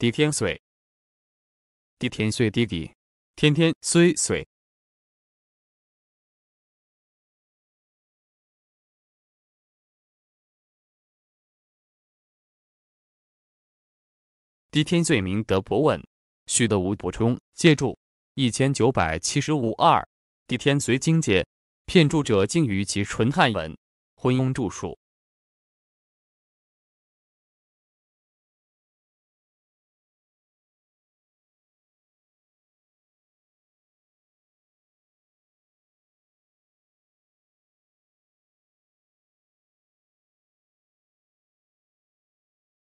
帝天岁，地天岁，地地，天天岁岁。帝天岁，名德不问，虚得无补充。借注一千九百七十五二。帝天随经解，骗注者竟于其纯汉文，昏庸著述。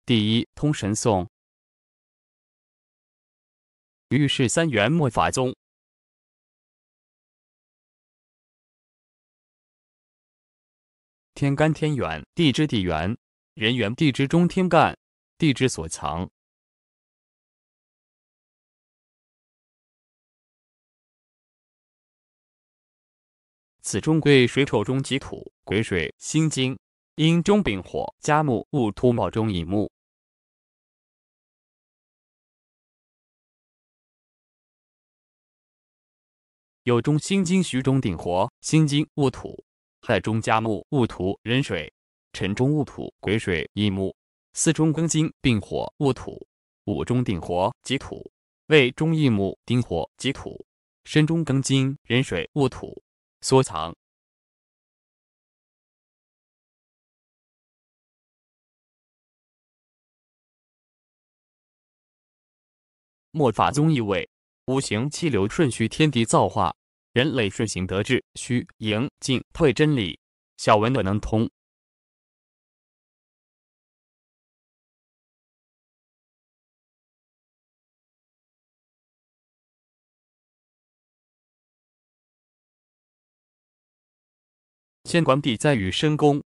第一通神颂，遇事三元末法宗。天干天元，地支地元，人元地支中天干，地之所藏。此中贵水丑中己土癸水辛金，因中丙火加木戊土卯中乙木。有中心经徐中鼎活，心经戊土，亥中加木，戊土壬水，辰中戊土，癸水乙木，巳中庚金，丙火戊土，午中鼎火己土，未中乙木丁火己土，申中庚金壬水戊土，缩藏。末法宗意位。五行气流顺序，天地造化，人类顺行得志，虚盈进退真理。小文若能通，先管地在于申宫。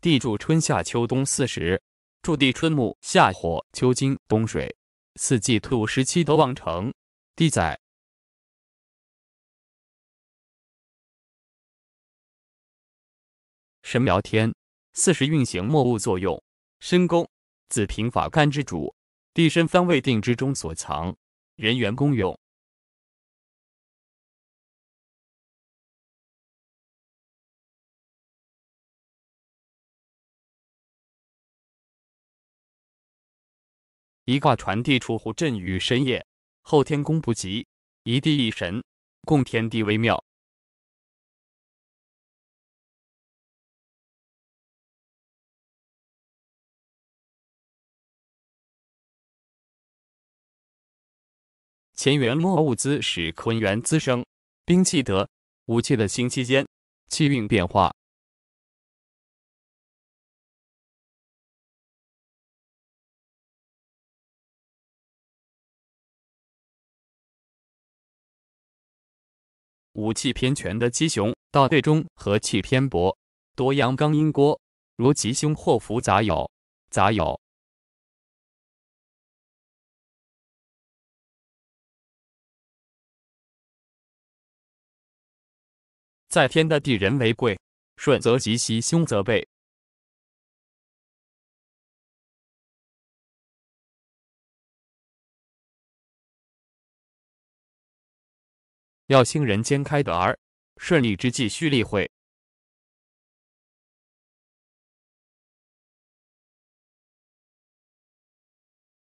地主春夏秋冬四时，柱地春木、夏火、秋金、冬水，四季土时期得旺成。地载，神聊天，四时运行，莫勿作用。申宫，子平法干之主，地身方位定之中所藏，人员公用。一卦传递出乎阵与深夜，后天功不及，一地一神，共天地微妙。乾元末物资使坤元滋生，兵器得武器的新期间，气运变化。五气偏全的鸡雄，到对中和气偏薄，多阳刚阴郭，如吉凶祸福杂有，杂有。在天的地人为贵，顺则吉，凶则备。要兴人间开德儿，顺利之际须利会。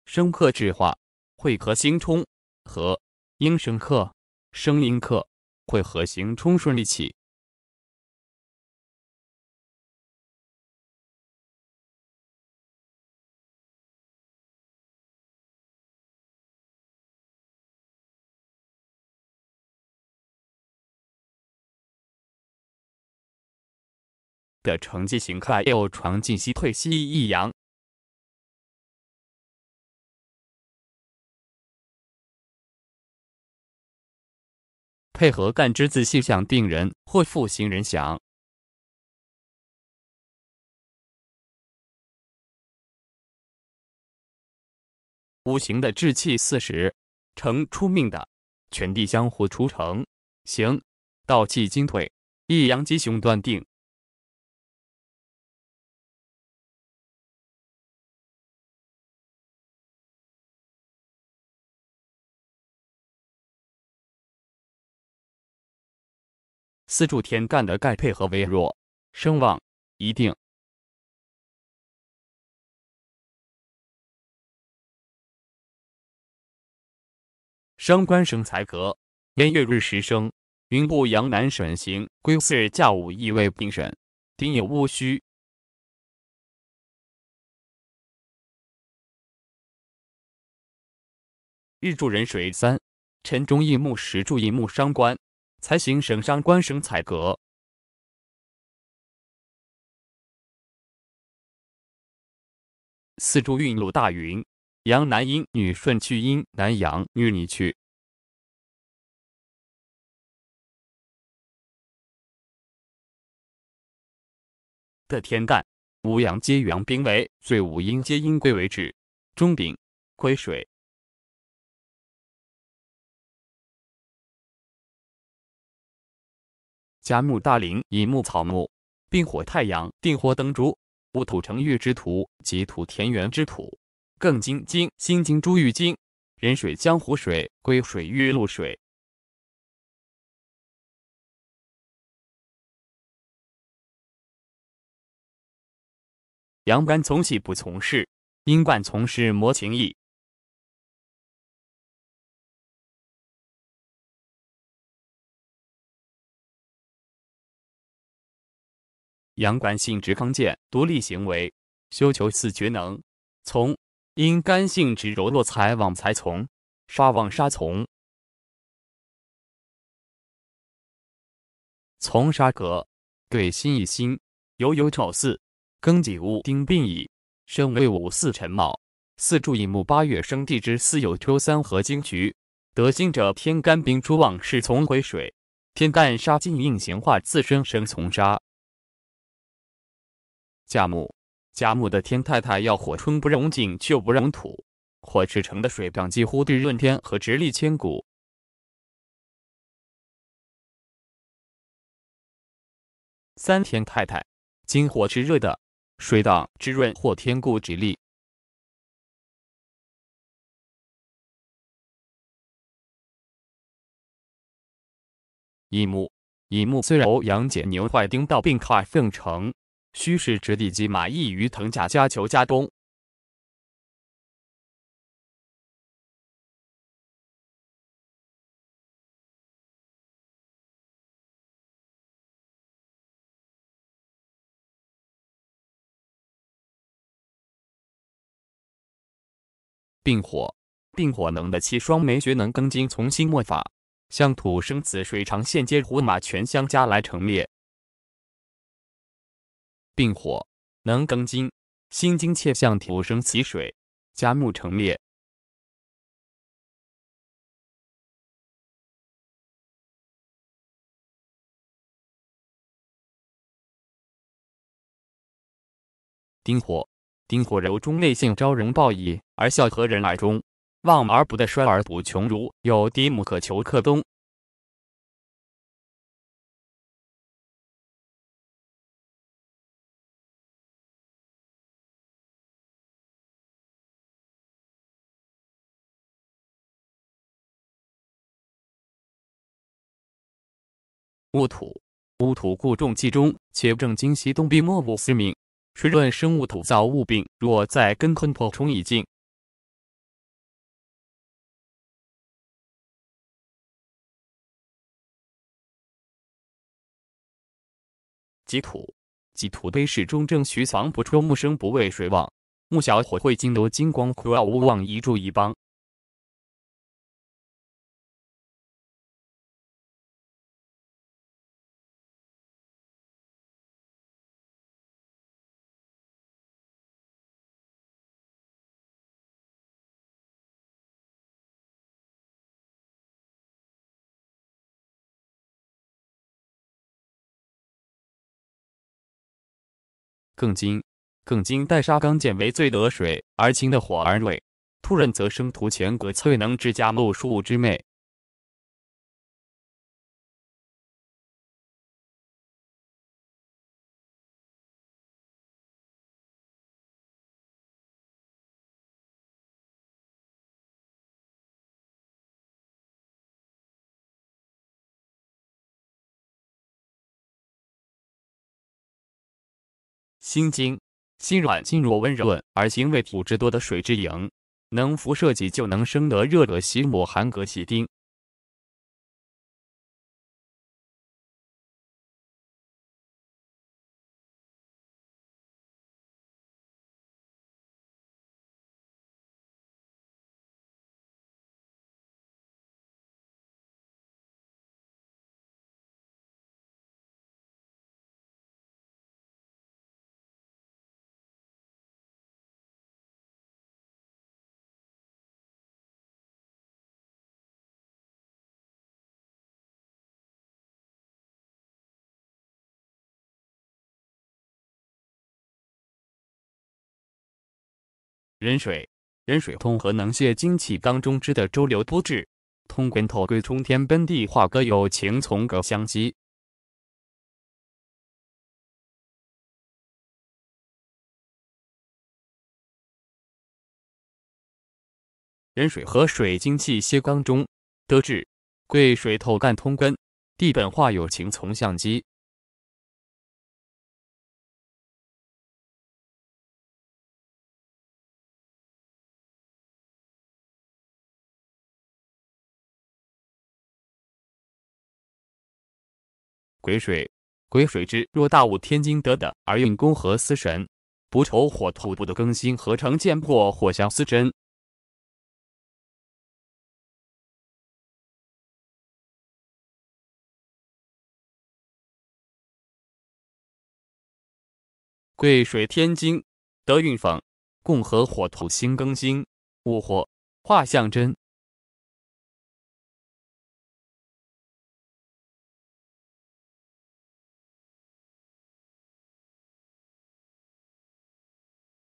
生克制化，会合行冲，合应生克，生应克，会合行冲，顺利起。的成绩形态又床进西退西一阳，配合干支仔细象定人或复行人想。五行的志气四十成出命的全地相互出成行，道气精退一阳吉凶断定。四柱天干的盖配合微弱，声望一定。伤官生财格，年月日时生，云部阳男损行，归四驾午意位并神，丁酉戊戌。日柱壬水三，辰中一木，时柱印木伤官。才行，省上官省采格，四柱运路大云，阳男阴女顺去，阴男阳女你去。的天干，五阳皆阳，兵为最；五阴皆阴，归为止。中丙癸水。甲木大林，乙木草木，丙火太阳，丁火灯烛，戊土成玉之土，己土田园之土，庚金金，辛金珠玉金，壬水江湖水，癸水玉露水。阳干从喜不从事，阴干从事莫情意。阳干性直刚健，独立行为；修求四绝能从。因干性直柔弱，才往才从，杀往杀从，从杀格。对心一心，有有丑巳。庚己戊丁病乙，生为午巳辰卯。巳柱乙木，八月生地支巳酉秋三合金局。得辛者，天干丙出旺，是从癸水；天干杀金应闲化，自身生从杀。夏木，甲木的天太太要火春不容井，就不容土；火炽城的水党几乎对润天和直立千古。三天太太，金火炽热的水党之润或天故直立。乙木，乙木虽然杨解牛坏丁到病快更成。虚是之地，及马邑、于藤、甲、家、球家、中。并火，并火能的气，双梅学能庚金从心末法，向土生子，水长线接虎马全相加来成列。并火能庚金，辛金切向土生其水，加木成列。丁火，丁火柔中内性，招人报矣。而笑和人耳中，旺而不得，衰而不穷，如有嫡母可求克东。戊土戊土固重气中，且正经昔东壁莫不思明。谁论生物土造戊病？若在根坤破冲已尽。己土己土碑是中正徐藏不出木生不畏水旺，木小火会金夺金光枯要勿忘一柱一帮。更金，更金带沙钢剑为最得水，而清的火而锐。突然则生图前隔翠能之家木树之妹。心经，心软，心若温润，而行为土之多的水之盈，能辐射己，就能生得热得喜母，寒格喜丁。壬水壬水通和能泄精气，当中之的周流不滞，通根透归冲天奔地化，各有情从各相激。壬水和水精气泄缸中，得志桂水透干通根，地本化有情从相机。癸水，癸水之若大物，天津得等而运宫和司神，不愁火土不得更新，合成剑破火相司真。癸水天津得运坊，共和火土星更新，戊火化象真。